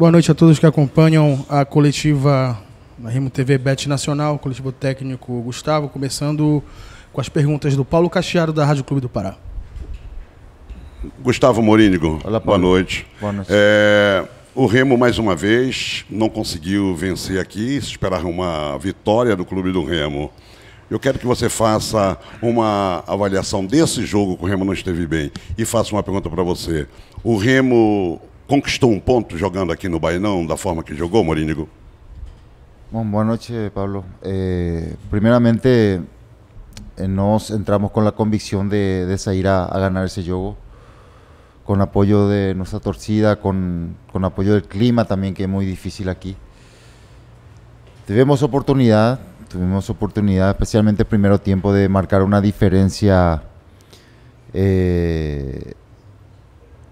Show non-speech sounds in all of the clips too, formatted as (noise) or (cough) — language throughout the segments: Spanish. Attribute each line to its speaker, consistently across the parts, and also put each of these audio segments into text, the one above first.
Speaker 1: Boa noite a todos que acompanham a coletiva na Rimo TV Bet Nacional, coletivo técnico Gustavo, começando com as perguntas do Paulo Cachiaro, da Rádio Clube do Pará.
Speaker 2: Gustavo Morínigo, Olá, boa noite. Boa noite. É, o Remo, mais uma vez, não conseguiu vencer aqui, esperar uma vitória do Clube do Remo. Eu quero que você faça uma avaliação desse jogo que o Remo não esteve bem. E faça uma pergunta para você. O Remo conquistou um ponto jogando aqui no Bainão da forma que jogou, Morínigo?
Speaker 3: Bom, boa Pablo. Eh, nos eh, entramos con la convicción de, salir a, ganar ese juego, con apoyo de nuestra torcida, con, apoyo del clima también, que es muy difícil aquí. Tuvimos oportunidad, tuvimos oportunidad, especialmente el primer tiempo, de marcar una diferencia eh,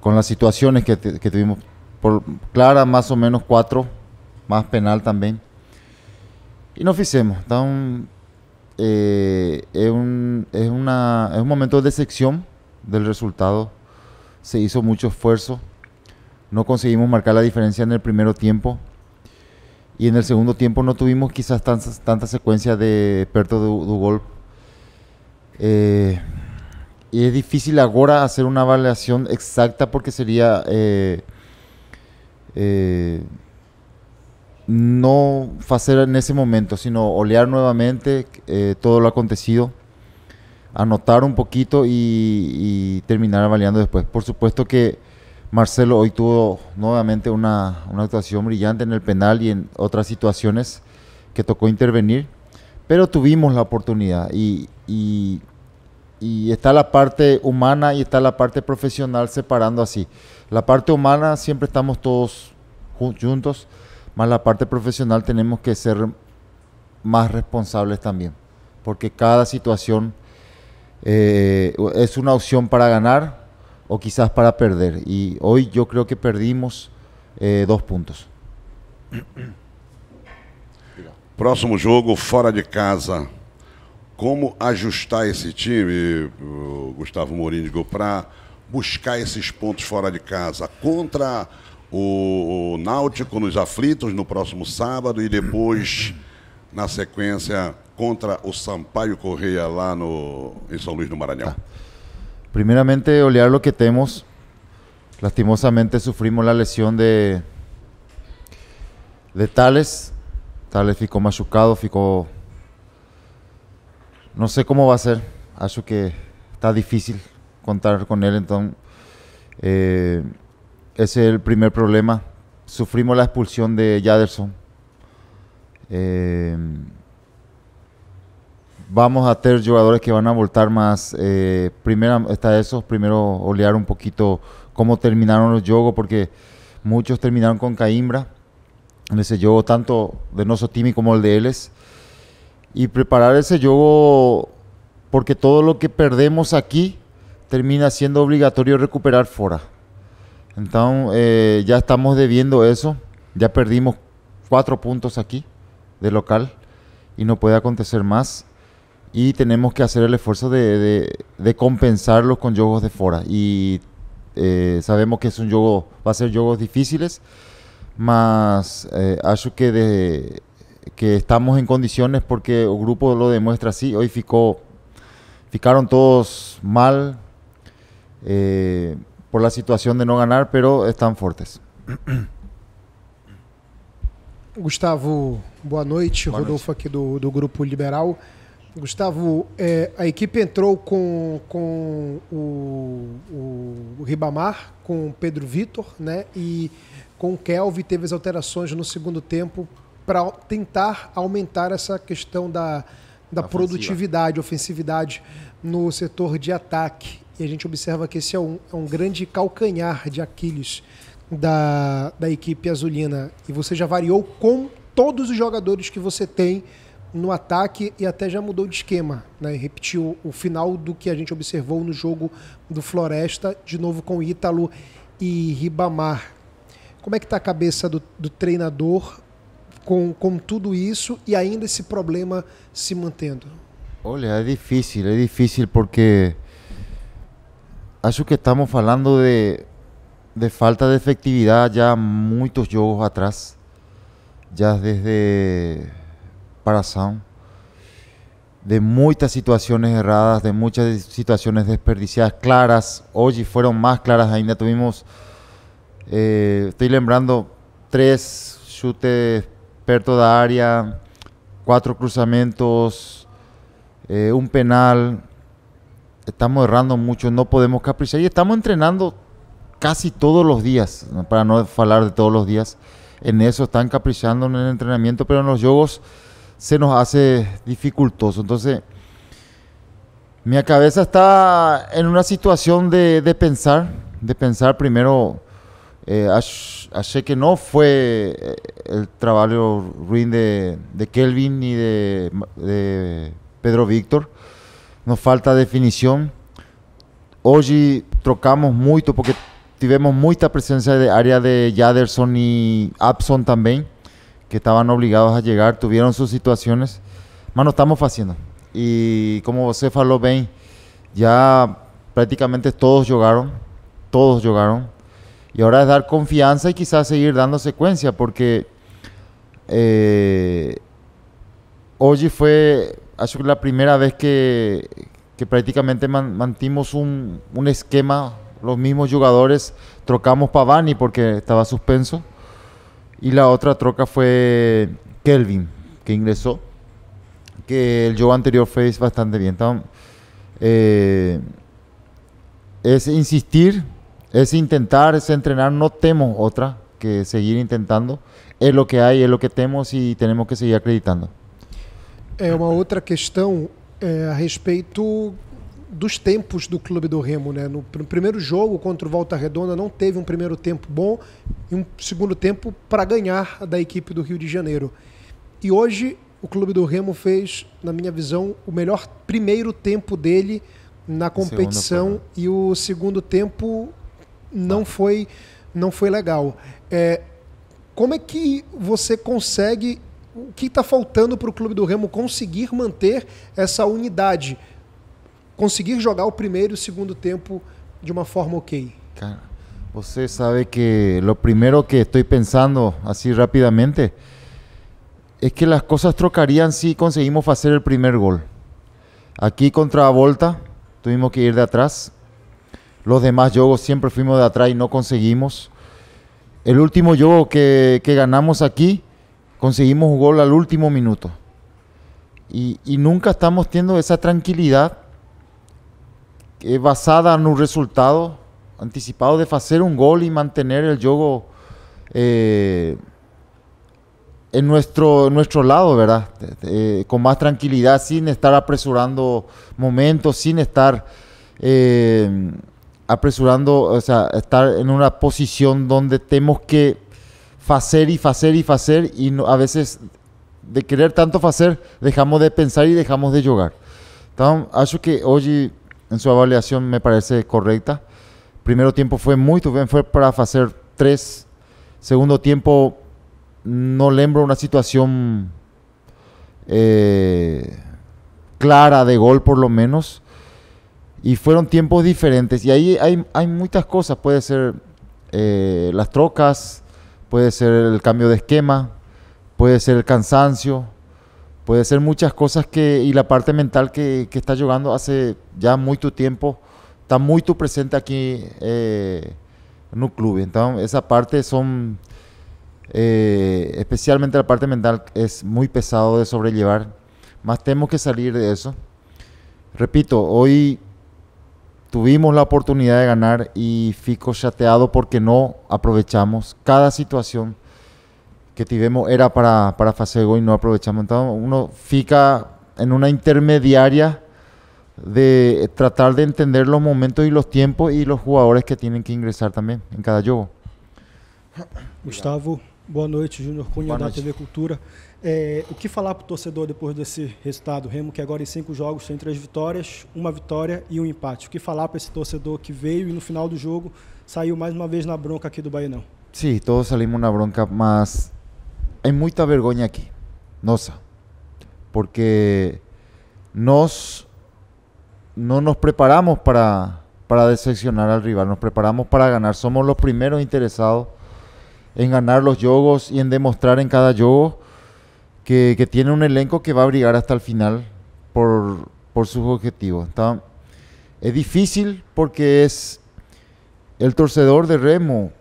Speaker 3: con las situaciones que, tuvimos. Por Clara, más o menos cuatro, más penal también y nos hicimos eh, es un momento de decepción del resultado. Se hizo mucho esfuerzo no conseguimos marcar la diferencia en el primer tiempo y en el segundo tiempo no tuvimos quizás tantas, tanta secuencia de perto de gol. Eh, y es difícil ahora hacer una evaluación exacta porque sería eh, eh, no hacer en ese momento, sino olear nuevamente eh, todo lo acontecido, anotar un poquito y, terminar avaliando después. Por supuesto que Marcelo hoy tuvo nuevamente una, una actuación brillante en el penal y en otras situaciones que tocó intervenir, pero tuvimos la oportunidad y, y y está la parte humana y está la parte profesional separando así. La parte humana siempre estamos todos juntos, más la parte profesional tenemos que ser más responsables también, porque cada situación eh, es una opción para ganar o quizás para perder. Y hoy yo creo que perdimos eh, dos puntos.
Speaker 2: Próximo juego, fuera de casa. como ajustar esse time, o Gustavo Mourinho, para buscar esses pontos fora de casa contra o, o, Náutico nos aflitos no próximo sábado e depois na sequência contra o Sampaio Correia lá no em São Luís do Maranhão. Tá.
Speaker 3: Primeiramente olhar o que temos. Lastimosamente sufrimos la lesión de de Tales. Tales ficou machucado, ficou No sé cómo va a ser. Acho que está difícil contar con él, entonces eh, ese es el primer problema. Sufrimos la expulsión de Jaderson. Eh, vamos a tener jugadores que van a voltar más. Eh, primero está eso, primero olear un poquito cómo terminaron los jogos, porque muchos terminaron con Caimbra, en ese juego tanto de nuestro Timi como el de ellos y preparar ese juego porque todo lo que perdemos aquí termina siendo obligatorio recuperar fuera. Entonces eh, ya estamos debiendo eso, ya perdimos cuatro puntos aquí de local y no puede acontecer más y tenemos que hacer el esfuerzo de, de, compensarlos con juegos de fuera y eh, sabemos que es un va a ser juegos difíciles, más eh, acho que de que estamos en condiciones porque el grupo lo demuestra así. Hoy ficó, ficaron todos mal eh, por la situación de no ganar, pero están fortes.
Speaker 4: (clears throat) Gustavo, boa noite. Boa Rodolfo noite. aqui do, do Grupo Liberal. Gustavo, é, a equipe entrou com, com o, o, Ribamar, com o Pedro Vitor, né? E com o Kelvin teve as alterações no segundo tempo para tentar aumentar essa questão da, da produtividade, ofensividade no setor de ataque. E a gente observa que esse é um, é um grande calcanhar de Aquiles da, da equipe azulina. E você já variou com todos os jogadores que você tem no ataque e até já mudou de esquema, né? Repetiu o final do que a gente observou no jogo do Floresta, de novo com Ítalo e Ribamar. Como é que está a cabeça do, do treinador com, com tudo isso e ainda esse problema se mantendo?
Speaker 3: Olha, é difícil, é difícil porque acho que estamos falando de, de falta de efectividade já muitos jogos atrás, já desde Paração, de muitas situações erradas, de muitas situações desperdiciadas, claras, hoje foram mais claras ainda, tuvimos, eh, lembrando, três chutes perto de área, cuatro cruzamientos, eh, un penal. Estamos errando mucho, no podemos caprichar y estamos entrenando casi todos los días, para no hablar de todos los días. En eso están caprichando en el entrenamiento, pero en los juegos se nos hace dificultoso. Entonces, mi cabeza está en una situación de, de pensar, de pensar primero eh, que no fue eh, el trabajo ruin de, Kelvin ni de, Pedro Víctor. Nos falta definición. Hoy trocamos mucho porque tuvimos mucha presencia de área de Jaderson y Abson también, que estaban obligados a llegar, tuvieron sus situaciones, mas no estamos haciendo. Y como se falou ve, ya prácticamente todos llegaron, todos llegaron. Y ahora es dar confianza y quizás seguir dando secuencia, porque hoy eh, fue la primera vez que, que prácticamente mantimos un, un, esquema, los mismos jugadores, trocamos Pavani porque estaba suspenso, y la otra troca fue Kelvin, que ingresó, que el juego anterior fue bastante bien. Entonces, eh, es insistir Es intentar, es entrenar, no temo otra que seguir intentando. É o que há, é o que temos e temos que seguir acreditando.
Speaker 4: É uma outra questão é, a respeito dos tempos do Clube do Remo, né? No, no, primeiro jogo contra o Volta Redonda não teve um primeiro tempo bom e um segundo tempo para ganhar da equipe do Rio de Janeiro. E hoje o Clube do Remo fez, na minha visão, o melhor primeiro tempo dele na competição e o segundo tempo não foi não foi legal. É, como é que você consegue o que está faltando para o Clube do Remo conseguir manter essa unidade, conseguir jogar o primeiro e o segundo tempo de uma forma ok?
Speaker 3: Cara, você sabe que o primeiro que estou pensando assim rapidamente é que as coisas trocariam se conseguimos fazer o primeiro gol. Aqui contra a Volta tuvimos que ir de atrás Los demás juegos siempre fuimos de atrás y no conseguimos. El último juego que, ganamos aquí, conseguimos un gol al último minuto. Y, nunca estamos teniendo esa tranquilidad basada en un resultado anticipado de hacer un gol y mantener el yogo eh, en nuestro, nuestro lado, ¿verdad? Eh, con más tranquilidad, sin estar apresurando momentos, sin estar eh, apresurando, o sea, estar en una posición donde tenemos que hacer y hacer y hacer y a veces de querer tanto hacer dejamos de pensar y dejamos de jugar. Entonces, acho que hoy en su avaliación me parece correcta. Primero tiempo fue muy bien, fue para hacer tres. Segundo tiempo no lembro una situación eh, clara de gol por lo menos. Y fueron tiempos diferentes. Y ahí hay, hay muchas cosas. Puede ser eh, las trocas, puede ser el cambio de esquema, puede ser el cansancio, puede ser muchas cosas que... Y la parte mental que, que está jugando hace ya mucho tiempo, está muy tu presente aquí eh, en un club. Entonces, esa parte son... Eh, especialmente la parte mental es muy pesado de sobrellevar. Más tenemos que salir de eso. Repito, hoy Tuvimos la oportunidad de ganar y fico chateado porque no aprovechamos cada situación que tuvimos era para, para y no aprovechamos. Entonces uno fica en una intermediaria de tratar de entender los momentos y los tiempos y los jugadores que tienen que ingresar también en cada juego.
Speaker 4: Gustavo. Boa noite, Júnior Cunha, Boa da noite. TV Cultura. É, o que falar para o torcedor depois desse resultado? Remo, que agora em cinco jogos tem três vitórias, uma vitória e um empate. O que falar para esse torcedor que veio e no final do jogo saiu mais uma vez na bronca aqui do Bainão?
Speaker 3: Sim, sí, todos salimos na bronca, mas é muita vergonha aqui. Nossa. Porque nós não nos preparamos para, para decepcionar o rival, nos preparamos para ganhar. Somos os primeiros interessados en ganar los jogos y en demostrar en cada juego que, tiene un elenco que va a brigar hasta el final por, por sus objetivos. Está, es difícil porque es el torcedor de remo.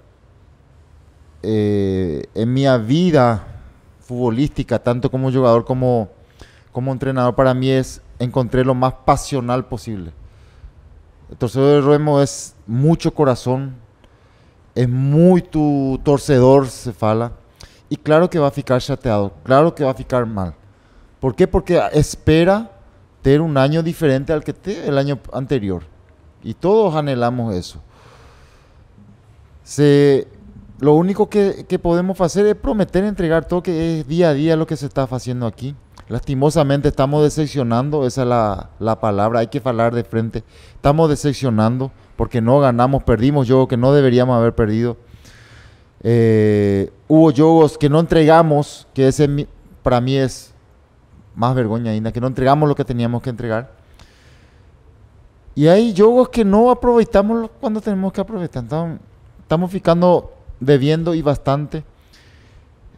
Speaker 3: Eh, en mi vida futbolística, tanto como jugador como, como entrenador, para mí es encontré lo más pasional posible. El torcedor de remo es mucho corazón, es muy tu torcedor, se fala, y claro que va a ficar chateado, claro que va a ficar mal. Por qué? Porque espera tener un año diferente al que te el año anterior. y todos anhelamos eso. Se lo único que, que podemos hacer es prometer entregar todo que es día a día lo que se está haciendo aquí. Lastimosamente estamos decepcionando, esa es la, palabra, hay que hablar de frente. Estamos decepcionando porque no ganamos, perdimos juegos que no deberíamos haber perdido. Eh, hubo juegos que no entregamos, que ese para mí es más vergüenza ainda, que no entregamos lo que teníamos que entregar. Y hay juegos que no aprovechamos cuando tenemos que aprovechar. Estamos, estamos ficando debiendo y bastante.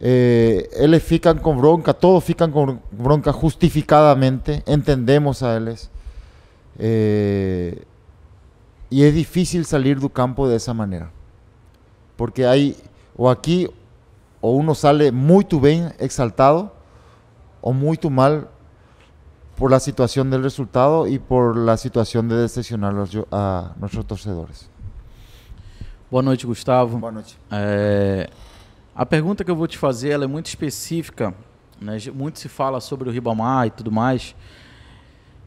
Speaker 3: Eh, ellos fican con bronca, todos fican con bronca justificadamente, entendemos a ellos. Eh, y es difícil salir del campo de esa manera. Porque hay, o aquí, o uno sale muy bien exaltado, o muy mal por la situación del resultado y por la situación de decepcionar a
Speaker 1: nuestros torcedores. Buenas noches, Gustavo. buenas noches. A pergunta que eu vou te fazer é muito específica. Né? Muito se fala sobre o Ribamar e tudo mais.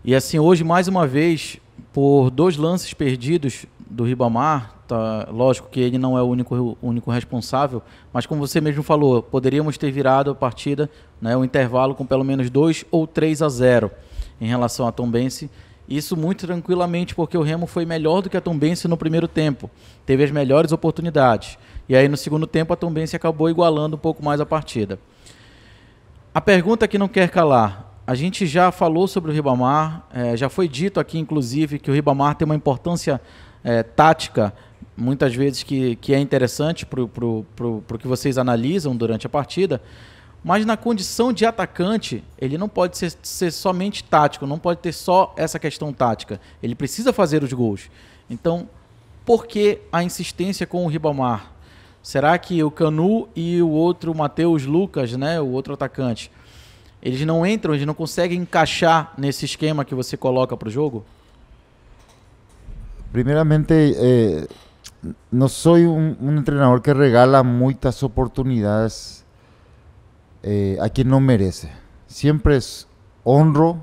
Speaker 1: E assim, hoje, mais uma vez, por dois lances perdidos do Ribamar, tá, lógico que ele não é o único, o único responsável, mas como você mesmo falou, poderíamos ter virado a partida, né, o intervalo com pelo menos 2 ou 3 a 0 em relação a Tombense. Isso muito tranquilamente, porque o Remo foi melhor do que a Tombense no primeiro tempo, teve as melhores oportunidades. E aí no segundo tempo a Tombense acabou igualando um pouco mais a partida. A pergunta que não quer calar. A gente já falou sobre o Ribamar, é, já foi dito aqui, inclusive, que o Ribamar tem uma importância é, tática, muitas vezes que, que é interessante para o que vocês analisam durante a partida, mas na condição de atacante, ele não pode ser, ser somente tático, não pode ter só essa questão tática. Ele precisa fazer os gols. Então, por que a insistência com o Ribamar? Será que o Canu e o outro Matheus Lucas, né, o outro atacante, eles não entram, eles não conseguem encaixar nesse esquema que você coloca para o jogo?
Speaker 3: Primeiramente, eh, não sou um, um treinador que regala muitas oportunidades eh, a quem não merece. Sempre honro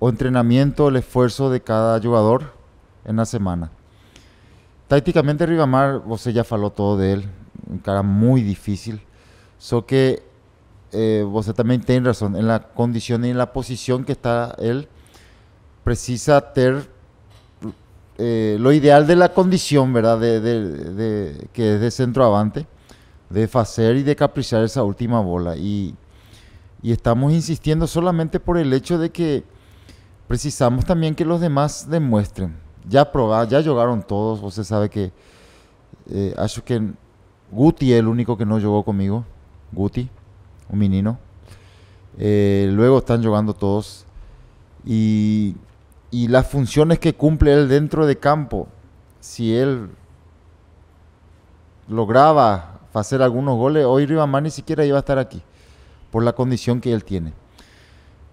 Speaker 3: o entrenamiento, el esfuerzo de cada jugador en la semana. Tácticamente Ribamar, vos ya faló todo de él, un cara muy difícil, solo que eh, también tiene razón, en la condición y en la posición que está él, precisa tener eh, lo ideal de la condición, ¿verdad? De, que es de centroavante, de hacer y de caprichar esa última bola. y estamos insistiendo solamente por el hecho de que precisamos también que los demás demuestren ya probaron, ya jugaron todos. Usted sabe que eh, acho que Guti es el único que no jugó conmigo. Guti, un menino. Eh, luego están jugando todos. Y, las funciones que cumple él dentro de campo, si él lograba hacer algunos goles, hoy Rivamán ni siquiera iba a estar aquí, por la condición que él tiene.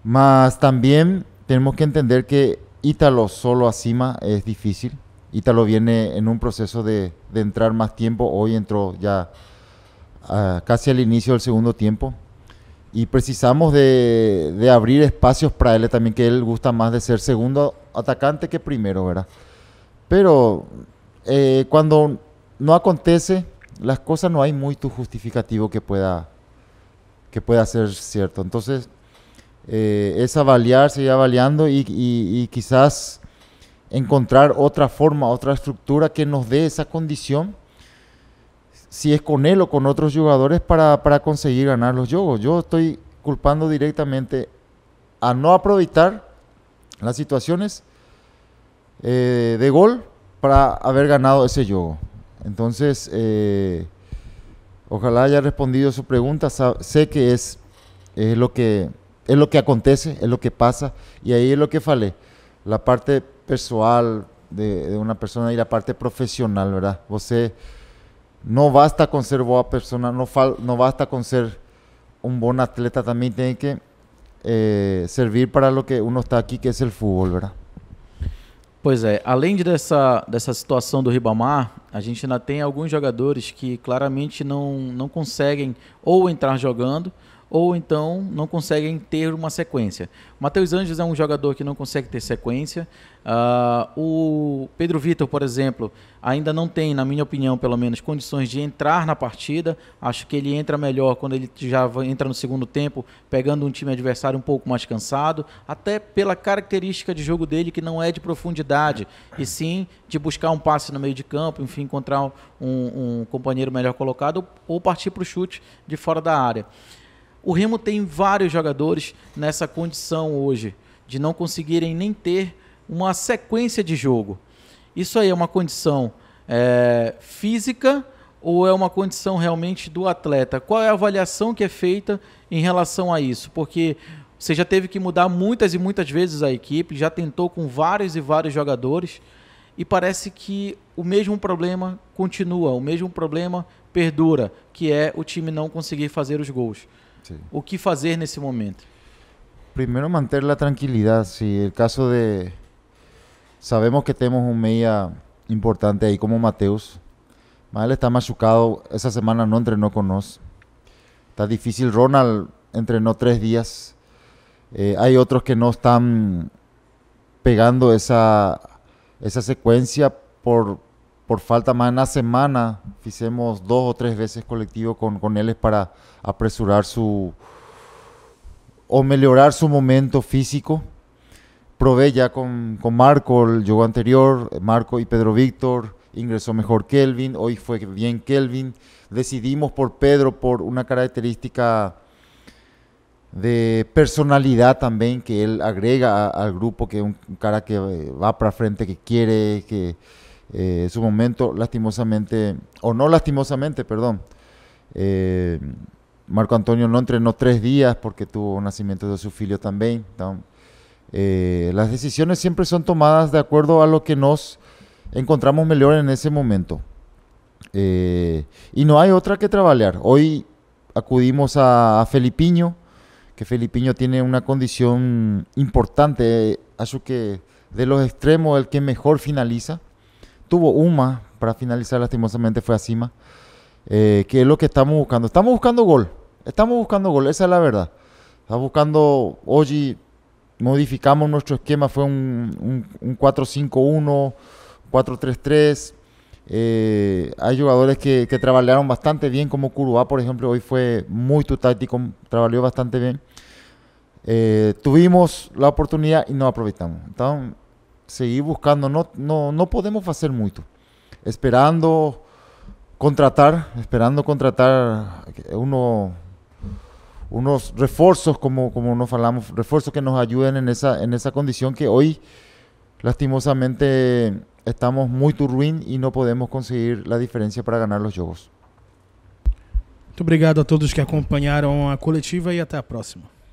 Speaker 3: Más también tenemos que entender que Ítalo solo a es difícil. Ítalo viene en un proceso de, entrar más tiempo. Hoy entró ya ah, casi al inicio del segundo tiempo. Y precisamos de, abrir espacios para él también, que él gusta más de ser segundo atacante que primero, ¿verdad? Pero eh, cuando no acontece, las cosas no hay muy tu justificativo que pueda, que pueda ser cierto. Entonces, eh, es avaliar, seguir avaliando y, quizás encontrar otra forma, otra estructura que nos dé esa condición, si es con él o con otros jugadores, para, conseguir ganar los juegos. Yo estoy culpando directamente a no aprovechar las situaciones eh, de gol para haber ganado ese juego. Entonces, eh, ojalá haya respondido su pregunta. sé que es lo que É o que acontece, é o que passa e aí é o que falei: a parte pessoal de, de pessoa e a parte profissional, verdade? Você não basta com ser boa pessoa, não, fal, basta com ser um bom atleta, também tem que eh, servir
Speaker 1: para o que uno está aqui que é o futebol, verdade? Pois é, além dessa, dessa situação do Ribamar, a gente ainda tem alguns jogadores que claramente não, não conseguem ou entrar jogando ou então não conseguem ter uma sequência. O Matheus Anjos é um jogador que não consegue ter sequência. Uh, o Pedro Vitor, por exemplo, ainda não tem, na minha opinião, pelo menos, condições de entrar na partida. Acho que ele entra melhor quando ele já entra no segundo tempo, pegando um time adversário um pouco mais cansado, até pela característica de jogo dele, que não é de profundidade, e sim de buscar um passe no meio de campo, enfim, encontrar um, um companheiro melhor colocado ou partir para o chute de fora da área. O Remo tem vários jogadores nessa condição hoje, de não conseguirem nem ter uma sequência de jogo. Isso aí é uma condição é, física ou é uma condição realmente do atleta? Qual é a avaliação que é feita em relação a isso? Porque você já teve que mudar muitas e muitas vezes a equipe, já tentou com vários e vários jogadores e parece que o mesmo problema continua, o mesmo problema perdura, que é o time não conseguir fazer os gols. ¿O qué hacer en ese momento? Primero mantener
Speaker 3: la tranquilidad. Si el caso de... Sabemos que tenemos un media importante ahí como Mateus. Mael está machucado. Esa semana no entrenó con nos. Está difícil. Ronald entrenó tres días. Eh, hay otros que no están pegando esa, esa secuencia por, por falta más de una semana, hicimos dos o tres veces colectivo con, con para apresurar su o mejorar su momento físico. Probé ya con, con Marco el juego anterior, Marco y Pedro Víctor, ingresó mejor Kelvin, hoy fue bien Kelvin. Decidimos por Pedro por una característica de personalidad también que él agrega al grupo, que es un cara que va para frente, que quiere, que en eh, su momento, lastimosamente, o no lastimosamente, perdón, eh, Marco Antonio no entrenó tres días porque tuvo nacimiento de su filio también. Eh, las decisiones siempre son tomadas de acuerdo a lo que nos encontramos mejor en ese momento. y no hay otra que trabajar. Hoy acudimos a, a Felipiño, que Felipiño tiene una condición importante, que de los extremos el que mejor finaliza tuvo UMA para finalizar lastimosamente fue a Cima, eh, que es lo que estamos buscando. Estamos buscando gol, estamos buscando gol, esa es la verdad. Estamos buscando, hoy modificamos nuestro esquema, fue un, un, un 4-5-1, 4-3-3. Eh, hay jugadores que, trabajaron bastante bien, como Curuá, por ejemplo, hoy fue muy tu táctico, trabajó bastante bien. Eh, tuvimos la oportunidad y no aprovechamos. Entonces, seguir buscando, no, no, no podemos hacer mucho. Esperando contratar, esperando contratar uno, unos refuerzos como, como nos hablamos refuerzos que nos ayuden en esa, en esa condición que hoy lastimosamente estamos muy ruin y no podemos conseguir la diferencia para ganar los jogos.
Speaker 2: Muito
Speaker 1: obrigado a todos que acompañaron a colectiva y e hasta la próxima.